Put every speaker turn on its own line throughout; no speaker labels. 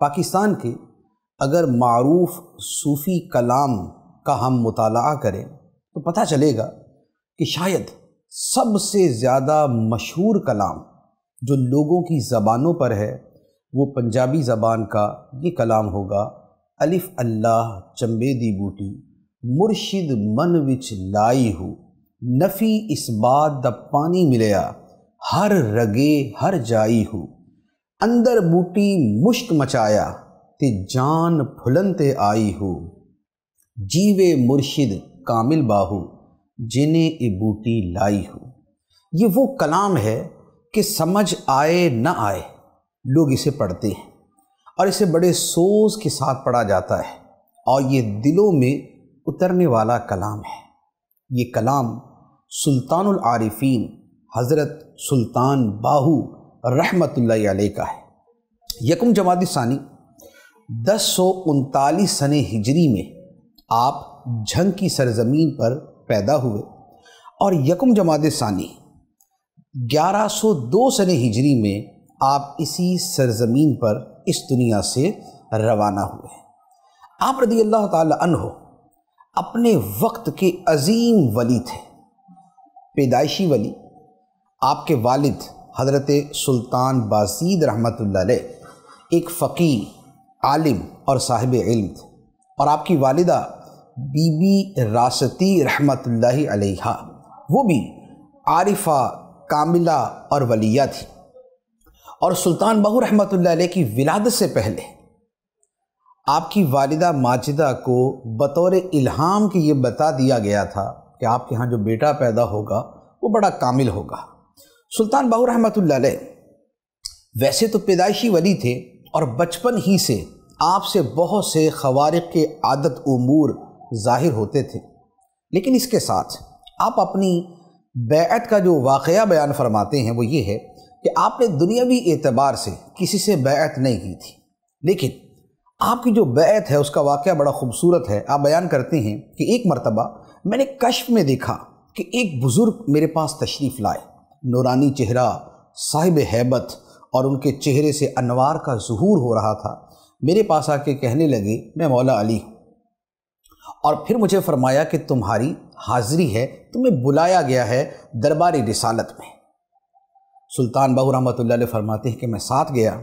पाकिस्तान के अगर मरूफ सूफ़ी कलाम का हम मुताल करें तो पता चलेगा कि शायद सबसे ज़्यादा मशहूर कलाम जो लोगों की ज़बानों पर है वो पंजाबी ज़बान का ये कलाम होगा अलिफ़ अल्लाह चम्बेदी दी बूटी मुर्शिद मन विच लाई हो नफ़ी इस बात द पानी मिलया हर रगे हर जाई हूँ अंदर बूटी मुश्क मचाया ते जान फुलन ते आई हो जीवे मुर्शिद कामिल बाहू जिन्हें ए बूटी लाई हो ये वो कलाम है कि समझ आए ना आए लोग इसे पढ़ते हैं और इसे बड़े सोच के साथ पढ़ा जाता है और ये दिलों में उतरने वाला कलाम है ये कलाम सुल्तानुल आरिफीन हज़रत सुल्तान बाहू रहमत का है यकम जमात सानी दस सौ उनतालीस सन हिजरी में आप झंग की सरजमीन पर पैदा हुए और यकम जमात सानी 1102 सन हिजरी में आप इसी सरजमीन पर इस दुनिया से रवाना हुए आप रदी अल्लाह तहो अपने वक्त के अजीम वली थे पैदाइशी वली आपके वालिद हज़रत सुल्तान बासीद रहमत एक फ़कीर आलिम और साहिब इल्म थे और आपकी वालिदा बीबी रासती रहमत अलैहा वो भी आरिफा कामिला और वलिया थी और सुल्तान बहू रहमत की विलादत से पहले आपकी वालिदा माजिदा को बतौर इल्हाम के ये बता दिया गया था कि आपके यहाँ जो बेटा पैदा होगा वो बड़ा कामिल होगा सुल्तान बाहू रहमत वैसे तो पैदाइशी वली थे और बचपन ही से आपसे बहुत से खवारक के आदत उमूर ज़ाहिर होते थे लेकिन इसके साथ आप अपनी बैत का जो वाक़ बयान फरमाते हैं वो ये है कि आपने दुनियावी एतबार से किसी से बैत नहीं की थी लेकिन आपकी जो बैत है उसका वाक़ बड़ा खूबसूरत है आप बयान करते हैं कि एक मरतबा मैंने कश्फ में देखा कि एक बुज़ुर्ग मेरे पास तशरीफ़ लाए नौरानी चेहरा साहिब हैबत और उनके चेहरे से अनवार का जहूर हो रहा था मेरे पास आके कहने लगे मैं मौला अली हूँ और फिर मुझे फरमाया कि तुम्हारी हाज़िरी है तुम्हें बुलाया गया है दरबारी रिसालत में सुल्तान बहू रहमत फरमाते हैं कि मैं साथ गया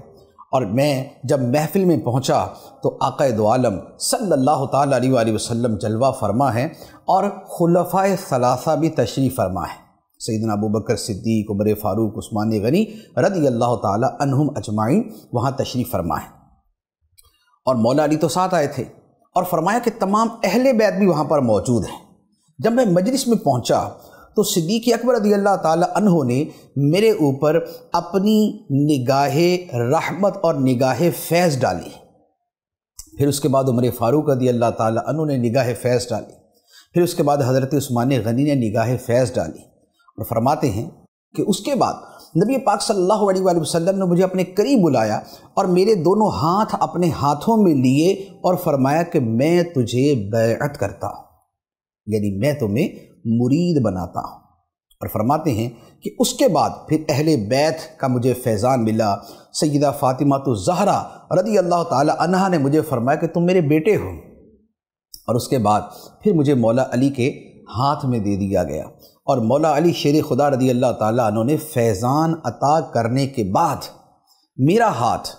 और मैं जब महफिल में पहुंचा तो आक़ दोआलम सल्लल्लाहु अलैहि वसल्लम जलवा फरमा है और खुलफ़ा सलासा भी तशरी फरमा है सैदन अबू बकर सिद्दीक उबर फ़ारूक उस्मान गनी रदी अल्लाह तहम अजमाइन वहाँ तशरीफ़ फरमा है और मौला अली तो साथ आए थे और फरमाया कि तमाम अहल बैत भी वहाँ पर मौजूद हैं जब मैं मजलिस में पहुँचा तो सिद्दीक अकबर रदी अल्लाह तहों ने मेरे ऊपर अपनी निगाह रहमत और निगाह फैज़ डाली फिर उसके बाद उमर फ़ारूक रदी अल्लाह तहों ने निगाह फैज़ डाली फिर उसके बाद हज़रत स्स्मान गनी ने निगाह फैज़ डाली और फरमाते हैं कि उसके बाद नबी पाक सल्लल्लाहु अलैहि वसल्लम ने मुझे अपने करीब बुलाया और मेरे दोनों हाथ अपने हाथों में लिए और फरमाया कि मैं तुझे बैत करता हूँ यानी मैं तुम्हें मुरीद बनाता हूँ और फरमाते हैं कि उसके बाद फिर अहले बैत का मुझे फैज़ान मिला सैदा फ़ातिमा तो जहरा रदी अल्लाह तह ने मुझे फरमाया कि तुम मेरे बेटे हो और उसके बाद फिर मुझे मौला अली के हाथ में दे दिया गया और मौला अली शेर खुदा रदी अल्लाह ताली ने फैज़ान अता करने के बाद मेरा हाथ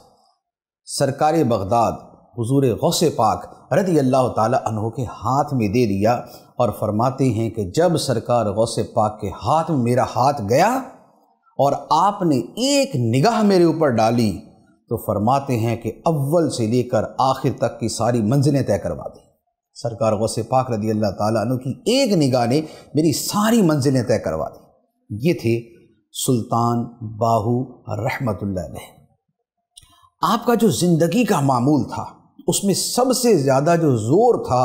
सरकार बगदाद हजूर गौस पाक रदी अल्लाह तहों के हाथ में दे दिया और फरमाते हैं कि जब सरकार गौस पाक के हाथ में मेरा हाथ गया और आपने एक निगाह मेरे ऊपर डाली तो फरमाते हैं कि अव्वल से लेकर आखिर तक की सारी मंजिलें तय करवा दी सरकार वसे पाक रदी अल्लाह तु की एक निगाह ने मेरी सारी मंजिलें तय करवा दी ये थे सुल्तान बाहू रहमत आपका जो ज़िंदगी का मामूल था उसमें सबसे ज़्यादा जो ज़ोर था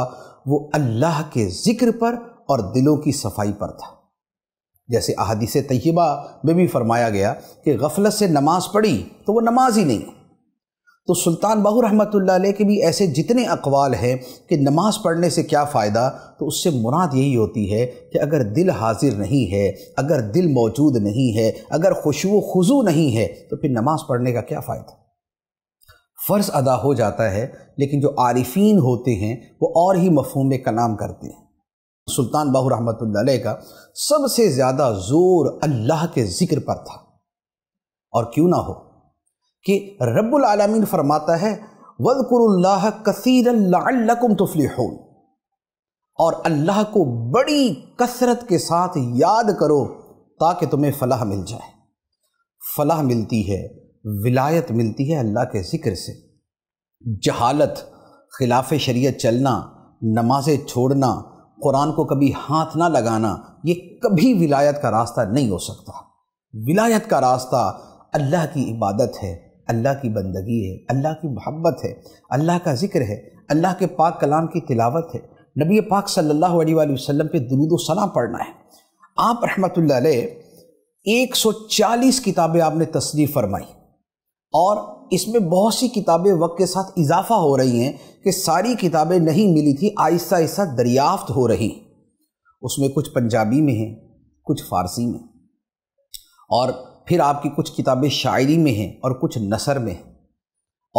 वो अल्लाह के ज़िक्र पर और दिलों की सफाई पर था जैसे अहदीस तयबा में भी फरमाया गया कि गफलत से नमाज़ पढ़ी तो वो नमाज ही नहीं तो सुल्तान बाहू रहमत के भी ऐसे जितने अकवाल हैं कि नमाज़ पढ़ने से क्या फ़ायदा तो उससे मुराद यही होती है कि अगर दिल हाजिर नहीं है अगर दिल मौजूद नहीं है अगर खुशु खुजू नहीं है तो फिर नमाज़ पढ़ने का क्या फ़ायदा फ़र्ज़ अदा हो जाता है लेकिन जो आरिफीन होते हैं वो और ही मफहम में कलाम करते हैं सुल्तान बाहू रहमत का सबसे ज़्यादा ज़ोर अल्लाह के ज़िक्र पर था और क्यों ना हो कि रब्बुल आलमीन फरमाता है वलकुरल्लाह कसरकुम तुफलिहो और अल्लाह को बड़ी कसरत के साथ याद करो ताकि तुम्हें फलाह मिल जाए फलाह मिलती है विलायत मिलती है अल्लाह के ज़िक्र से जहालत खिलाफ शरीयत चलना नमाज़ें छोड़ना कुरान को कभी हाथ ना लगाना ये कभी विलायत का रास्ता नहीं हो सकता विलायत का रास्ता अल्लाह की इबादत है अल्लाह की बंदगी है अल्लाह की मोहब्बत है अल्लाह का ज़िक्र है अल्लाह के पाक कलाम की तिलावत है नबी पाक सल्लल्लाहु अलैहि वसल्लम पे दरूद सलाम पढ़ना है आप रहमत एक सौ चालीस किताबें आपने तस्लीफ फरमाई और इसमें बहुत सी किताबें वक्त के साथ इजाफा हो रही हैं कि सारी किताबें नहीं मिली थी आहिस्ता आहिस्ता दरियाफ्त हो रही उसमें कुछ पंजाबी में हैं कुछ फ़ारसी में और फिर आपकी कुछ किताबें शायरी में हैं और कुछ नसर में हैं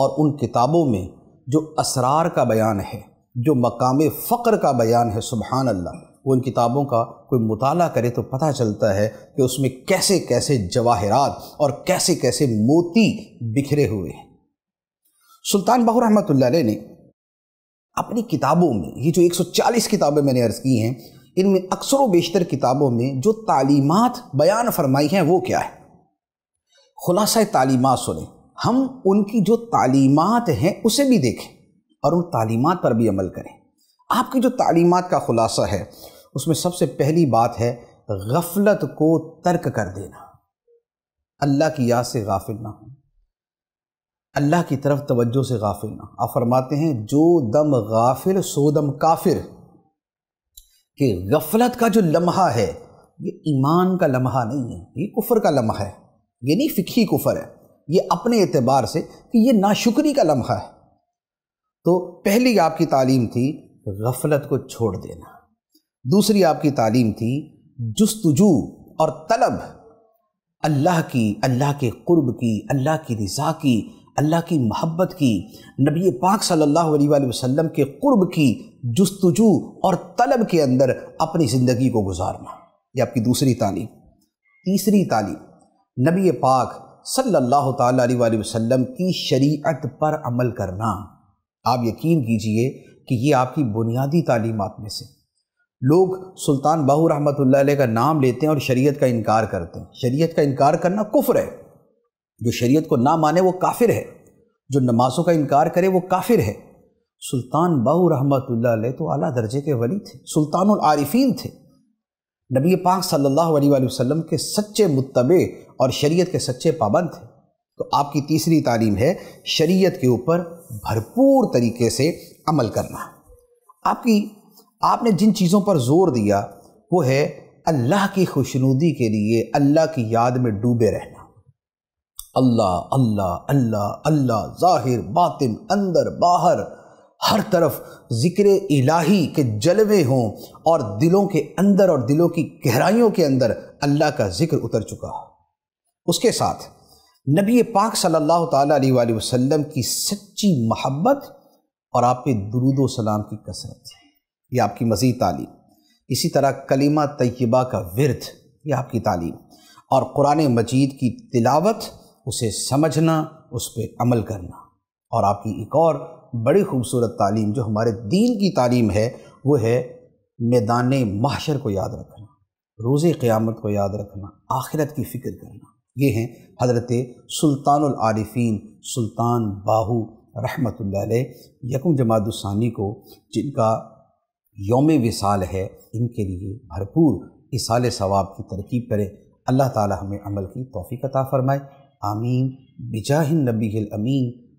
और उन किताबों में जो असरार का बयान है जो मकाम फ़क्र का बयान है सुबहान अल्लाह उन किताबों का कोई मुताल करे तो पता चलता है कि उसमें कैसे कैसे जवाहरात और कैसे कैसे मोती बिखरे हुए हैं सुल्तान बहू रहमत ने अपनी किताबों में ये जो 140 किताबें मैंने अर्ज़ की हैं इनमें अक्सर व बेशतर किताबों में जो तालीमत बयान फरमाई हैं वो क्या है खुलासा तालीमत सुने हम उनकी जो तालीमत हैं उसे भी देखें और उन तालीमत पर भी अमल करें आपकी जो तालीमत का ख़ुलासा है उसमें सबसे पहली बात है गफलत को तर्क कर देना अल्लाह की याद से गाफिल ना हो अल्लाह की तरफ तवज्जो से गाफिल ना आप फरमाते हैं जो दम गाफिल सो दम काफिर कि गफलत का जो लम्हा है ये ईमान का लम्हा नहीं है ये कुफर का लम्हा है यानी फ़िकी कुफ़र है ये अपने एतबार से कि ये नाशुक्री का लम्हा है तो पहली आपकी तालीम थी गफलत को छोड़ देना दूसरी आपकी तालीम थी जस्तजू और तलब अल्लाह की अल्लाह के कुर्ब की अल्लाह की रज़ा की अल्लाह की मोहब्बत की नबी पाक सल्लल्लाहु अलैहि वसल्लम के कुर्ब की जस्तजू और तलब के अंदर अपनी ज़िंदगी को गुजारना ये आपकी दूसरी तालीम तीसरी तालीम नबी पाक सल्लल्लाहु अलैहि वसल्लम की शरीयत पर अमल करना आप यकीन कीजिए कि ये आपकी बुनियादी तालीमत में से लोग सुल्तान बाहू रहमत का नाम लेते हैं और शरीयत का इनकार करते हैं शरीयत का इनकार करना कुफ्र है जो शरीयत को ना माने वो काफिर है जो नमाजों का इनकार करे वो काफिर है सुल्तान बाहू रहमत तो अला दर्जे के वली थे सुल्तान आरिफीन थे नबी पाक सल्लल्लाहु अलैहि वसल्लम के सच्चे मुतबे और शरीयत के सच्चे पाबंद थे तो आपकी तीसरी तालीम है शरीयत के ऊपर भरपूर तरीके से अमल करना आपकी आपने जिन चीज़ों पर जोर दिया वो है अल्लाह की खुशनुदी के लिए अल्लाह की याद में डूबे रहना अल्लाह अल्लाह अल्लाह अल्लाह ज़ाहिर बातिन अंदर बाहर हर तरफ ज़िक्र इलाही के जलवे हों और दिलों के अंदर और दिलों की गहराइयों के अंदर अल्लाह का ज़िक्र उतर चुका हो उसके साथ नबी पाक सल्लल्लाहु अलैहि वसल्लम की सच्ची मोहब्बत और आप पे सलाम की कसरत ये आपकी मज़ीद तालीम इसी तरह कलीमा तय्यबा का विरद ये आपकी तालीम और क़ुरान मजीद की तिलावत उसे समझना उस पर अमल करना और आपकी एक और बड़ी खूबसूरत तालीम जो हमारे दीन की तालीम है वो है मैदान माशर को याद रखना रोज़ क़्यामत को याद रखना आखिरत की फ़िक्र करना ये हैं हज़रत सुल्तानफ़ीन सुल्तान बाहू रहमत यकुम जमातानी को जिनका योम विसाल है इनके लिए भरपूर इसाल सवाब की तरकीब करें अल्लाह ताला हमें अमल की तोफ़ी कता फ़रमाए आमीन बिजाहिन नबी अमीन